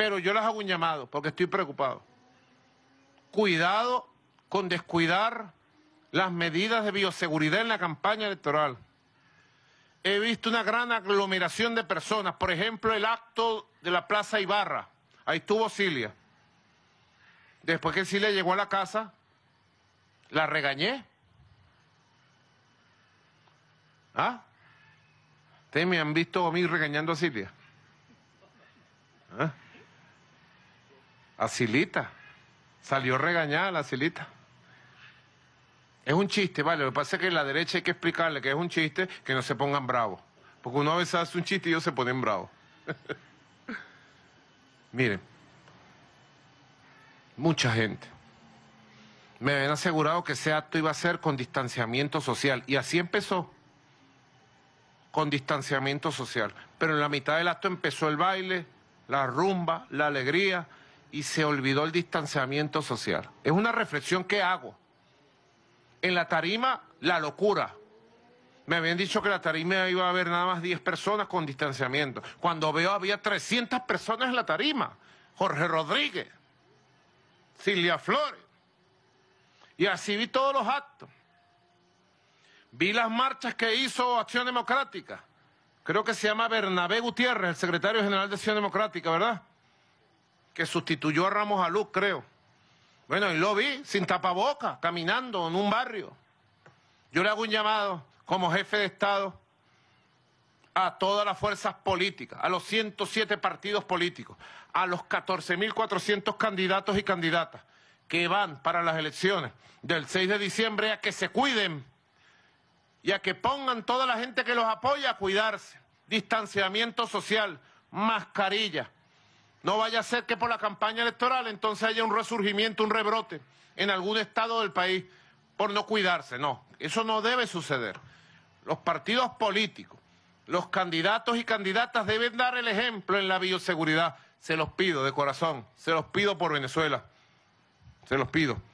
Pero yo les hago un llamado porque estoy preocupado. Cuidado con descuidar las medidas de bioseguridad en la campaña electoral. He visto una gran aglomeración de personas, por ejemplo, el acto de la Plaza Ibarra. Ahí estuvo Silvia. Después que Silvia llegó a la casa, la regañé. ¿Ah? ¿Ustedes me han visto a mí regañando a Silvia? ¿Ah? a Silita. Salió regañada la Silita. Es un chiste, vale. Lo que pasa es que la derecha hay que explicarle que es un chiste, que no se pongan bravos. Porque uno a veces hace un chiste y ellos se ponen bravos. Miren, mucha gente. Me habían asegurado que ese acto iba a ser con distanciamiento social. Y así empezó, con distanciamiento social. Pero en la mitad del acto empezó el baile, la rumba, la alegría, y se olvidó el distanciamiento social. Es una reflexión que hago. En la tarima, la locura. Me habían dicho que la tarima iba a haber nada más 10 personas con distanciamiento. Cuando veo había 300 personas en la tarima. Jorge Rodríguez, Silvia Flores. Y así vi todos los actos. Vi las marchas que hizo Acción Democrática. Creo que se llama Bernabé Gutiérrez, el secretario general de Acción Democrática, ¿verdad? que sustituyó a Ramos Alú, creo. Bueno, y lo vi sin tapaboca, caminando en un barrio. Yo le hago un llamado como jefe de Estado a todas las fuerzas políticas, a los 107 partidos políticos, a los 14.400 candidatos y candidatas que van para las elecciones del 6 de diciembre a que se cuiden y a que pongan toda la gente que los apoya a cuidarse. Distanciamiento social, mascarilla, no vaya a ser que por la campaña electoral entonces haya un resurgimiento, un rebrote en algún estado del país por no cuidarse. No, eso no debe suceder. Los partidos políticos, los candidatos y candidatas deben dar el ejemplo en la bioseguridad. Se los pido de corazón, se los pido por Venezuela, se los pido.